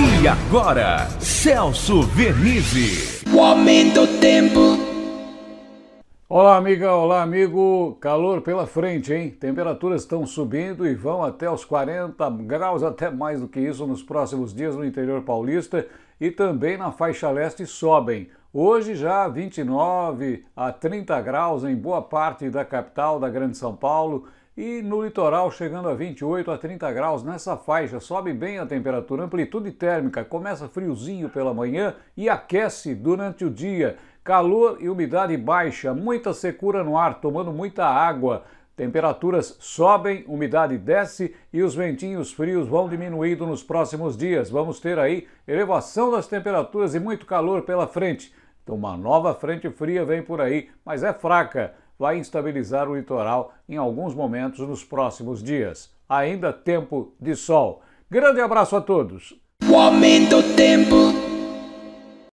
E agora, Celso Vernizzi. O aumento do tempo. Olá, amiga, olá, amigo. Calor pela frente, hein? Temperaturas estão subindo e vão até os 40 graus, até mais do que isso, nos próximos dias no interior paulista e também na faixa leste sobem. Hoje já 29 a 30 graus em boa parte da capital da Grande São Paulo e no litoral, chegando a 28 a 30 graus nessa faixa, sobe bem a temperatura, amplitude térmica, começa friozinho pela manhã e aquece durante o dia. Calor e umidade baixa, muita secura no ar, tomando muita água. Temperaturas sobem, umidade desce e os ventinhos frios vão diminuindo nos próximos dias. Vamos ter aí elevação das temperaturas e muito calor pela frente. Então, uma nova frente fria vem por aí, mas é fraca vai estabilizar o litoral em alguns momentos nos próximos dias. Ainda tempo de sol. Grande abraço a todos.